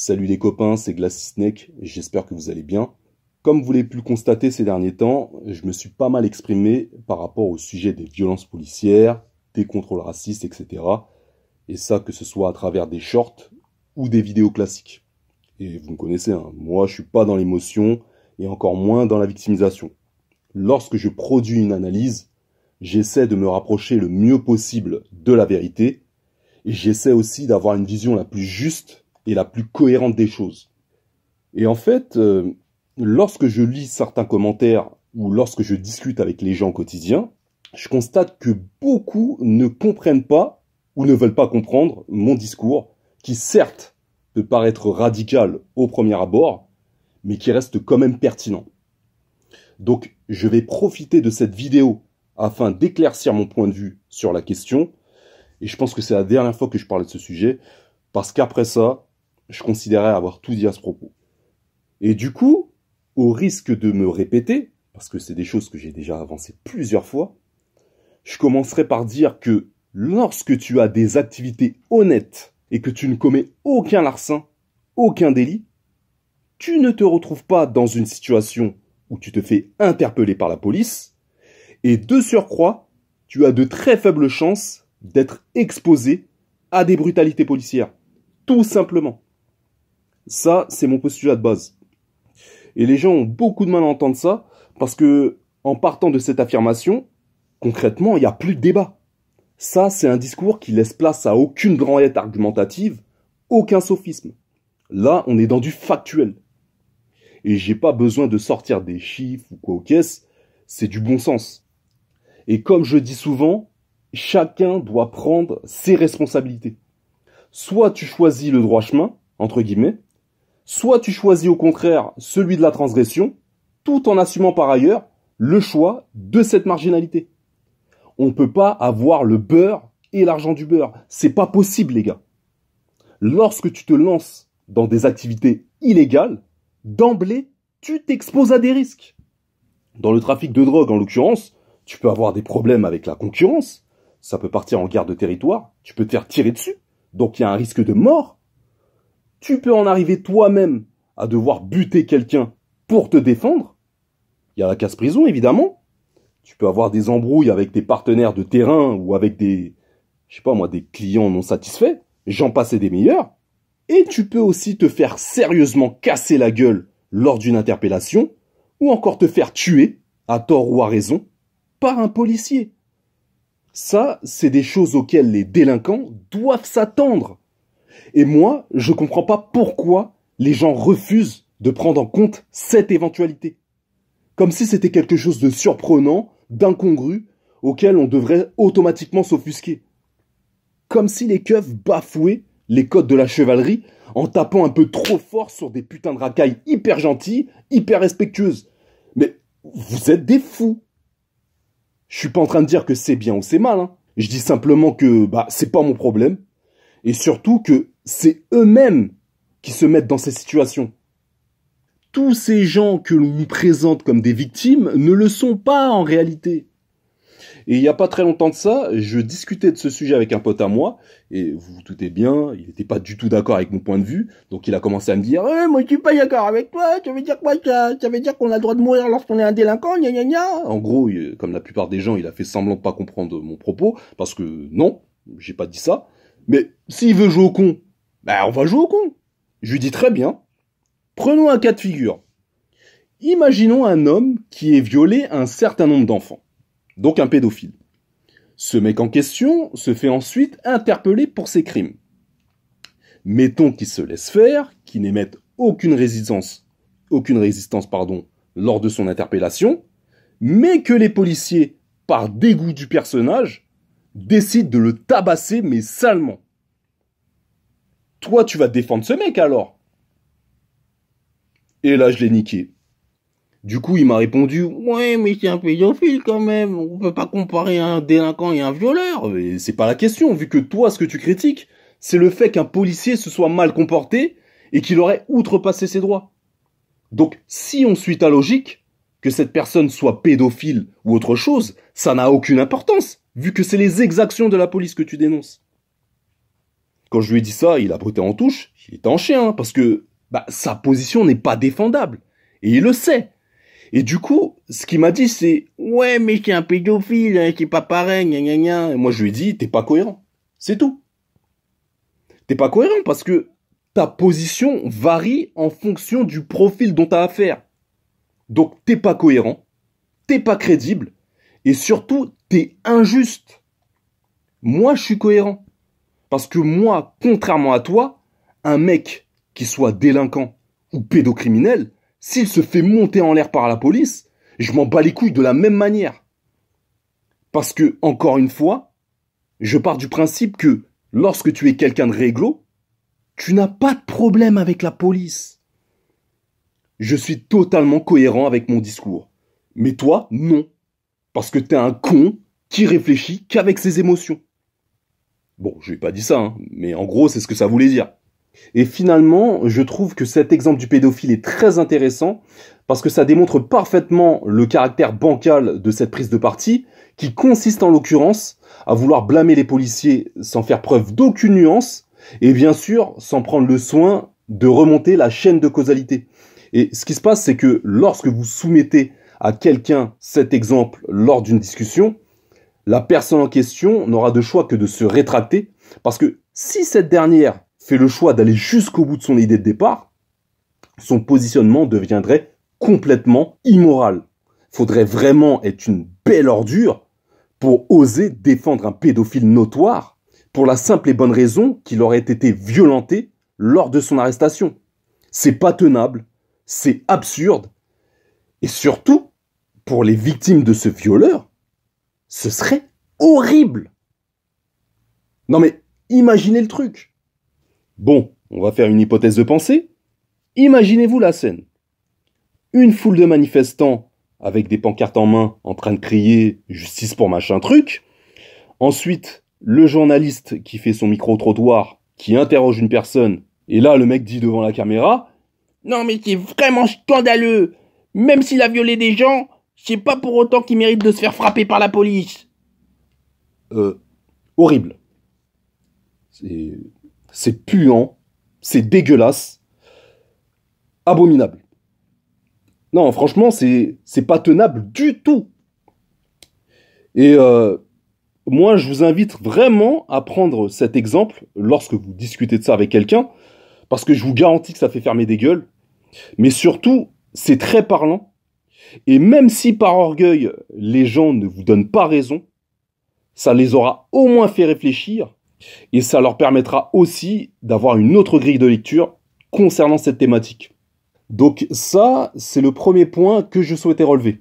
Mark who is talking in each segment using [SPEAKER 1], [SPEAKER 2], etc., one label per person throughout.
[SPEAKER 1] Salut les copains, c'est Glassy Snake, j'espère que vous allez bien. Comme vous l'avez pu constater ces derniers temps, je me suis pas mal exprimé par rapport au sujet des violences policières, des contrôles racistes, etc. Et ça, que ce soit à travers des shorts ou des vidéos classiques. Et vous me connaissez, hein, moi je suis pas dans l'émotion et encore moins dans la victimisation. Lorsque je produis une analyse, j'essaie de me rapprocher le mieux possible de la vérité et j'essaie aussi d'avoir une vision la plus juste et la plus cohérente des choses. Et en fait, euh, lorsque je lis certains commentaires ou lorsque je discute avec les gens au quotidien, je constate que beaucoup ne comprennent pas ou ne veulent pas comprendre mon discours, qui certes peut paraître radical au premier abord, mais qui reste quand même pertinent. Donc je vais profiter de cette vidéo afin d'éclaircir mon point de vue sur la question, et je pense que c'est la dernière fois que je parle de ce sujet, parce qu'après ça, je considérais avoir tout dit à ce propos. Et du coup, au risque de me répéter, parce que c'est des choses que j'ai déjà avancées plusieurs fois, je commencerai par dire que lorsque tu as des activités honnêtes et que tu ne commets aucun larcin, aucun délit, tu ne te retrouves pas dans une situation où tu te fais interpeller par la police, et de surcroît, tu as de très faibles chances d'être exposé à des brutalités policières. Tout simplement. Ça, c'est mon postulat de base. Et les gens ont beaucoup de mal à entendre ça parce que, en partant de cette affirmation, concrètement, il n'y a plus de débat. Ça, c'est un discours qui laisse place à aucune branlette argumentative, aucun sophisme. Là, on est dans du factuel. Et j'ai pas besoin de sortir des chiffres ou quoi au caisses, c'est du bon sens. Et comme je dis souvent, chacun doit prendre ses responsabilités. Soit tu choisis le droit chemin, entre guillemets, Soit tu choisis au contraire celui de la transgression, tout en assumant par ailleurs le choix de cette marginalité. On ne peut pas avoir le beurre et l'argent du beurre. C'est pas possible, les gars. Lorsque tu te lances dans des activités illégales, d'emblée, tu t'exposes à des risques. Dans le trafic de drogue, en l'occurrence, tu peux avoir des problèmes avec la concurrence, ça peut partir en guerre de territoire, tu peux te faire tirer dessus, donc il y a un risque de mort, tu peux en arriver toi-même à devoir buter quelqu'un pour te défendre. Il y a la casse-prison, évidemment. Tu peux avoir des embrouilles avec tes partenaires de terrain ou avec des, je sais pas moi, des clients non satisfaits. J'en passais des meilleurs. Et tu peux aussi te faire sérieusement casser la gueule lors d'une interpellation ou encore te faire tuer, à tort ou à raison, par un policier. Ça, c'est des choses auxquelles les délinquants doivent s'attendre. Et moi, je comprends pas pourquoi les gens refusent de prendre en compte cette éventualité. Comme si c'était quelque chose de surprenant, d'incongru, auquel on devrait automatiquement s'offusquer. Comme si les keufs bafouaient les codes de la chevalerie en tapant un peu trop fort sur des putains de racailles hyper gentilles, hyper respectueuses. Mais vous êtes des fous. Je suis pas en train de dire que c'est bien ou c'est mal. Hein. Je dis simplement que bah c'est pas mon problème et surtout que c'est eux-mêmes qui se mettent dans ces situations. Tous ces gens que l'on nous présente comme des victimes ne le sont pas en réalité. Et il n'y a pas très longtemps de ça, je discutais de ce sujet avec un pote à moi, et vous vous doutez bien, il n'était pas du tout d'accord avec mon point de vue, donc il a commencé à me dire «Eh, Moi je suis pas d'accord avec toi, tu veux dire quoi ça, veut dire qu'on a le droit de mourir lorsqu'on est un délinquant, gna gna gna En gros, comme la plupart des gens, il a fait semblant de pas comprendre mon propos, parce que non, j'ai pas dit ça. Mais s'il veut jouer au con, ben on va jouer au con. Je lui dis très bien. Prenons un cas de figure. Imaginons un homme qui ait violé un certain nombre d'enfants, donc un pédophile. Ce mec en question se fait ensuite interpeller pour ses crimes. Mettons qu'il se laisse faire, qu'il n'émette aucune résistance, aucune résistance pardon, lors de son interpellation, mais que les policiers, par dégoût du personnage, décide de le tabasser, mais salement. Toi, tu vas défendre ce mec alors Et là, je l'ai niqué. Du coup, il m'a répondu Ouais, mais c'est un pédophile quand même. On peut pas comparer un délinquant et un violeur. Mais c'est pas la question, vu que toi, ce que tu critiques, c'est le fait qu'un policier se soit mal comporté et qu'il aurait outrepassé ses droits. Donc, si on suit ta logique, que cette personne soit pédophile ou autre chose, ça n'a aucune importance vu que c'est les exactions de la police que tu dénonces. Quand je lui ai dit ça, il a brûlé en touche, il était en chien, hein, parce que bah, sa position n'est pas défendable. Et il le sait. Et du coup, ce qu'il m'a dit, c'est « Ouais, mais est un pédophile, hein, qui pas pareil, gna gna gna. » Et moi, je lui ai dit « T'es pas cohérent. C'est tout. T'es pas cohérent parce que ta position varie en fonction du profil dont t'as affaire. Donc, t'es pas cohérent, t'es pas crédible, et surtout, t'es injuste. Moi, je suis cohérent. Parce que moi, contrairement à toi, un mec qui soit délinquant ou pédocriminel, s'il se fait monter en l'air par la police, je m'en bats les couilles de la même manière. Parce que, encore une fois, je pars du principe que lorsque tu es quelqu'un de réglo, tu n'as pas de problème avec la police. Je suis totalement cohérent avec mon discours. Mais toi, non. Parce que t'es un con qui réfléchit qu'avec ses émotions. Bon, je n'ai pas dit ça, hein, mais en gros, c'est ce que ça voulait dire. Et finalement, je trouve que cet exemple du pédophile est très intéressant parce que ça démontre parfaitement le caractère bancal de cette prise de parti qui consiste en l'occurrence à vouloir blâmer les policiers sans faire preuve d'aucune nuance et bien sûr sans prendre le soin de remonter la chaîne de causalité. Et ce qui se passe, c'est que lorsque vous soumettez à quelqu'un cet exemple lors d'une discussion, la personne en question n'aura de choix que de se rétracter, parce que si cette dernière fait le choix d'aller jusqu'au bout de son idée de départ, son positionnement deviendrait complètement immoral. Faudrait vraiment être une belle ordure pour oser défendre un pédophile notoire pour la simple et bonne raison qu'il aurait été violenté lors de son arrestation. C'est pas tenable, c'est absurde et surtout, pour les victimes de ce violeur, ce serait horrible. Non mais, imaginez le truc. Bon, on va faire une hypothèse de pensée. Imaginez-vous la scène. Une foule de manifestants avec des pancartes en main en train de crier justice pour machin truc. Ensuite, le journaliste qui fait son micro-trottoir, qui interroge une personne, et là le mec dit devant la caméra Non mais c'est vraiment scandaleux même s'il a violé des gens, c'est pas pour autant qu'il mérite de se faire frapper par la police. Euh, horrible. C'est puant, c'est dégueulasse, abominable. Non, franchement, c'est pas tenable du tout. Et euh, moi, je vous invite vraiment à prendre cet exemple lorsque vous discutez de ça avec quelqu'un, parce que je vous garantis que ça fait fermer des gueules. Mais surtout, c'est très parlant. Et même si par orgueil, les gens ne vous donnent pas raison, ça les aura au moins fait réfléchir et ça leur permettra aussi d'avoir une autre grille de lecture concernant cette thématique. Donc ça, c'est le premier point que je souhaitais relever.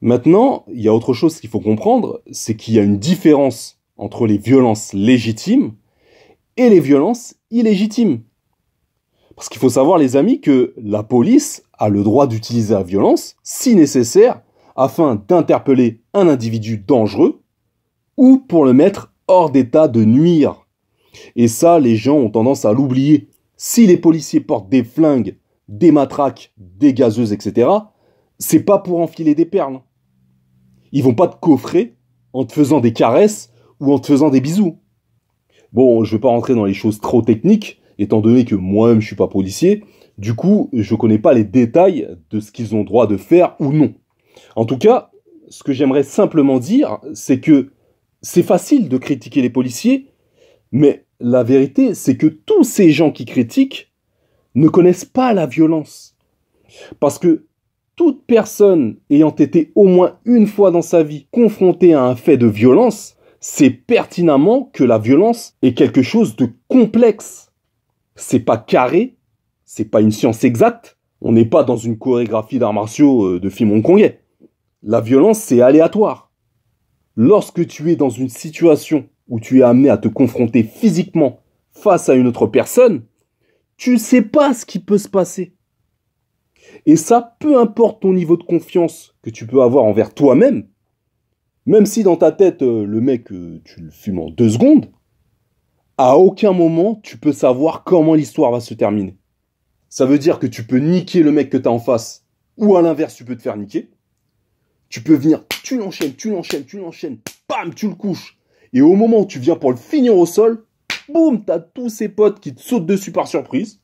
[SPEAKER 1] Maintenant, il y a autre chose qu'il faut comprendre, c'est qu'il y a une différence entre les violences légitimes et les violences illégitimes. Parce qu'il faut savoir, les amis, que la police a le droit d'utiliser la violence, si nécessaire, afin d'interpeller un individu dangereux ou pour le mettre hors d'état de nuire. Et ça, les gens ont tendance à l'oublier. Si les policiers portent des flingues, des matraques, des gazeuses, etc., c'est pas pour enfiler des perles. Ils vont pas te coffrer en te faisant des caresses ou en te faisant des bisous. Bon, je vais pas rentrer dans les choses trop techniques, étant donné que moi-même je suis pas policier, du coup je connais pas les détails de ce qu'ils ont droit de faire ou non. En tout cas, ce que j'aimerais simplement dire, c'est que c'est facile de critiquer les policiers, mais la vérité, c'est que tous ces gens qui critiquent ne connaissent pas la violence. Parce que toute personne ayant été au moins une fois dans sa vie confrontée à un fait de violence, sait pertinemment que la violence est quelque chose de complexe c'est pas carré, c'est pas une science exacte. On n'est pas dans une chorégraphie d'arts martiaux euh, de film hongkongais. La violence, c'est aléatoire. Lorsque tu es dans une situation où tu es amené à te confronter physiquement face à une autre personne, tu sais pas ce qui peut se passer. Et ça, peu importe ton niveau de confiance que tu peux avoir envers toi-même, même si dans ta tête, euh, le mec, euh, tu le fumes en deux secondes, à aucun moment tu peux savoir comment l'histoire va se terminer. Ça veut dire que tu peux niquer le mec que t'as en face, ou à l'inverse, tu peux te faire niquer. Tu peux venir, tu l'enchaînes, tu l'enchaînes, tu l'enchaînes, bam, tu le couches. Et au moment où tu viens pour le finir au sol, boum, t'as tous ses potes qui te sautent dessus par surprise.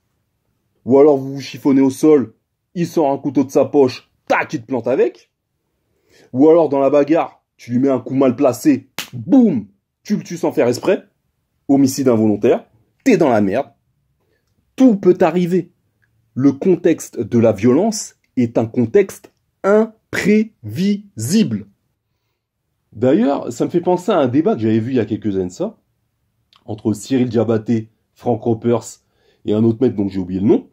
[SPEAKER 1] Ou alors vous vous chiffonnez au sol, il sort un couteau de sa poche, tac, il te plante avec. Ou alors dans la bagarre, tu lui mets un coup mal placé, boum, tu le tues sans faire exprès homicide involontaire, t'es dans la merde, tout peut arriver. Le contexte de la violence est un contexte imprévisible. D'ailleurs, ça me fait penser à un débat que j'avais vu il y a quelques années ça, entre Cyril Diabaté, Frank Ropers et un autre mec dont j'ai oublié le nom.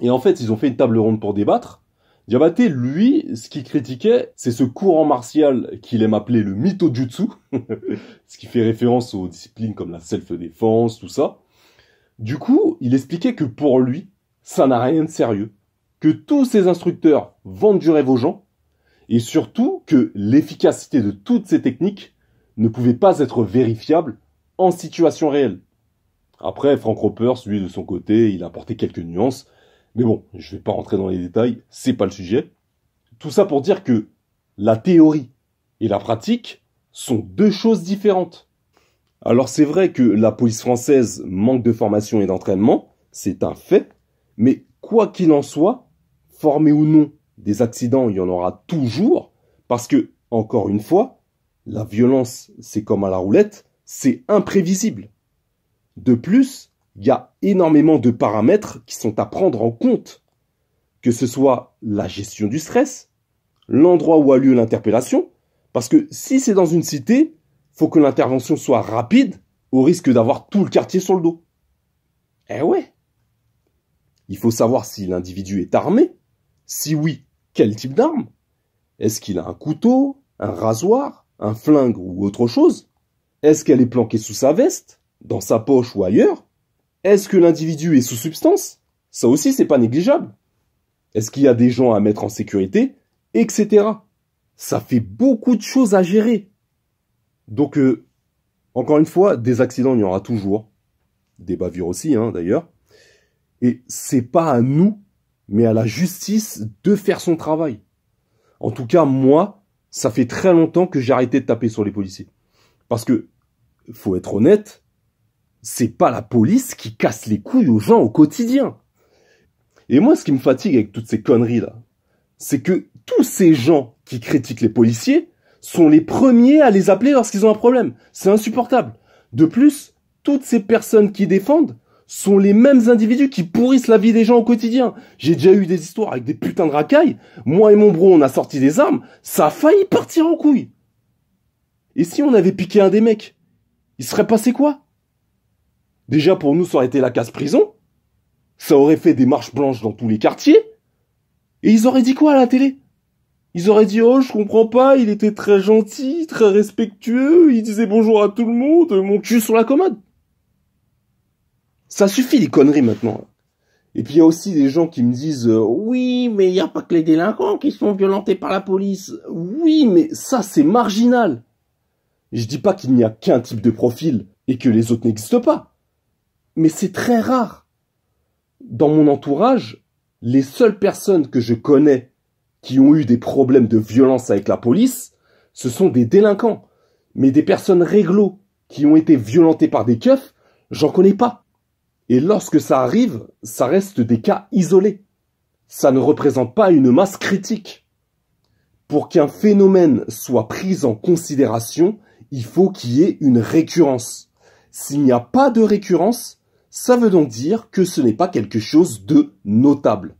[SPEAKER 1] Et en fait, ils ont fait une table ronde pour débattre. Diabaté, lui, ce qu'il critiquait, c'est ce courant martial qu'il aime appeler le jutsu, ce qui fait référence aux disciplines comme la self-défense, tout ça. Du coup, il expliquait que pour lui, ça n'a rien de sérieux, que tous ses instructeurs vendent du rêve aux gens, et surtout que l'efficacité de toutes ces techniques ne pouvait pas être vérifiable en situation réelle. Après, Frank Roper, lui, de son côté, il a apporté quelques nuances, mais bon, je vais pas rentrer dans les détails, c'est pas le sujet. Tout ça pour dire que la théorie et la pratique sont deux choses différentes. Alors c'est vrai que la police française manque de formation et d'entraînement, c'est un fait, mais quoi qu'il en soit, formé ou non, des accidents, il y en aura toujours, parce que, encore une fois, la violence, c'est comme à la roulette, c'est imprévisible. De plus, il y a énormément de paramètres qui sont à prendre en compte, que ce soit la gestion du stress, l'endroit où a lieu l'interpellation, parce que si c'est dans une cité, faut que l'intervention soit rapide au risque d'avoir tout le quartier sur le dos. Eh ouais. Il faut savoir si l'individu est armé. Si oui, quel type d'arme Est-ce qu'il a un couteau, un rasoir, un flingue ou autre chose Est-ce qu'elle est planquée sous sa veste, dans sa poche ou ailleurs est-ce que l'individu est sous substance Ça aussi, c'est pas négligeable. Est-ce qu'il y a des gens à mettre en sécurité Etc. Ça fait beaucoup de choses à gérer. Donc, euh, encore une fois, des accidents, il y en aura toujours. Des bavures aussi, hein, d'ailleurs. Et c'est pas à nous, mais à la justice de faire son travail. En tout cas, moi, ça fait très longtemps que j'ai arrêté de taper sur les policiers. Parce que, faut être honnête, c'est pas la police qui casse les couilles aux gens au quotidien. Et moi, ce qui me fatigue avec toutes ces conneries là, c'est que tous ces gens qui critiquent les policiers sont les premiers à les appeler lorsqu'ils ont un problème. C'est insupportable. De plus, toutes ces personnes qui défendent sont les mêmes individus qui pourrissent la vie des gens au quotidien. J'ai déjà eu des histoires avec des putains de racailles. Moi et mon bro, on a sorti des armes. Ça a failli partir en couille. Et si on avait piqué un des mecs, il serait passé quoi Déjà, pour nous, ça aurait été la casse-prison. Ça aurait fait des marches blanches dans tous les quartiers. Et ils auraient dit quoi à la télé Ils auraient dit Oh, je comprends pas, il était très gentil, très respectueux, il disait bonjour à tout le monde, mon cul sur la commode. Ça suffit les conneries maintenant. Et puis il y a aussi des gens qui me disent euh, Oui, mais il n'y a pas que les délinquants qui sont violentés par la police. Oui, mais ça c'est marginal. Je dis pas qu'il n'y a qu'un type de profil et que les autres n'existent pas mais c'est très rare. Dans mon entourage, les seules personnes que je connais qui ont eu des problèmes de violence avec la police, ce sont des délinquants. Mais des personnes réglo qui ont été violentées par des keufs, j'en connais pas. Et lorsque ça arrive, ça reste des cas isolés. Ça ne représente pas une masse critique. Pour qu'un phénomène soit pris en considération, il faut qu'il y ait une récurrence. S'il n'y a pas de récurrence, ça veut donc dire que ce n'est pas quelque chose de notable.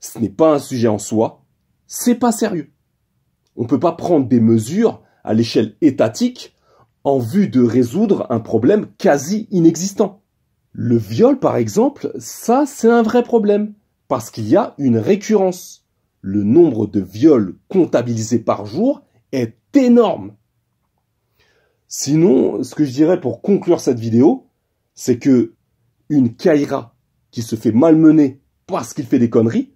[SPEAKER 1] Ce n'est pas un sujet en soi, c'est pas sérieux. On ne peut pas prendre des mesures à l'échelle étatique en vue de résoudre un problème quasi inexistant. Le viol, par exemple, ça c'est un vrai problème, parce qu'il y a une récurrence. Le nombre de viols comptabilisés par jour est énorme. Sinon, ce que je dirais pour conclure cette vidéo, c'est que une caïra qui se fait malmener parce qu'il fait des conneries,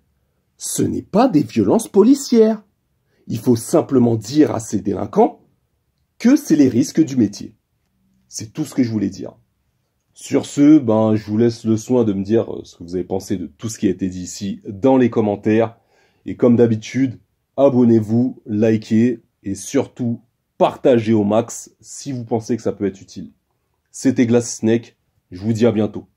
[SPEAKER 1] ce n'est pas des violences policières. Il faut simplement dire à ces délinquants que c'est les risques du métier. C'est tout ce que je voulais dire. Sur ce, ben, je vous laisse le soin de me dire euh, ce que vous avez pensé de tout ce qui a été dit ici dans les commentaires. Et comme d'habitude, abonnez-vous, likez et surtout partagez au max si vous pensez que ça peut être utile. C'était Glass Snake, je vous dis à bientôt.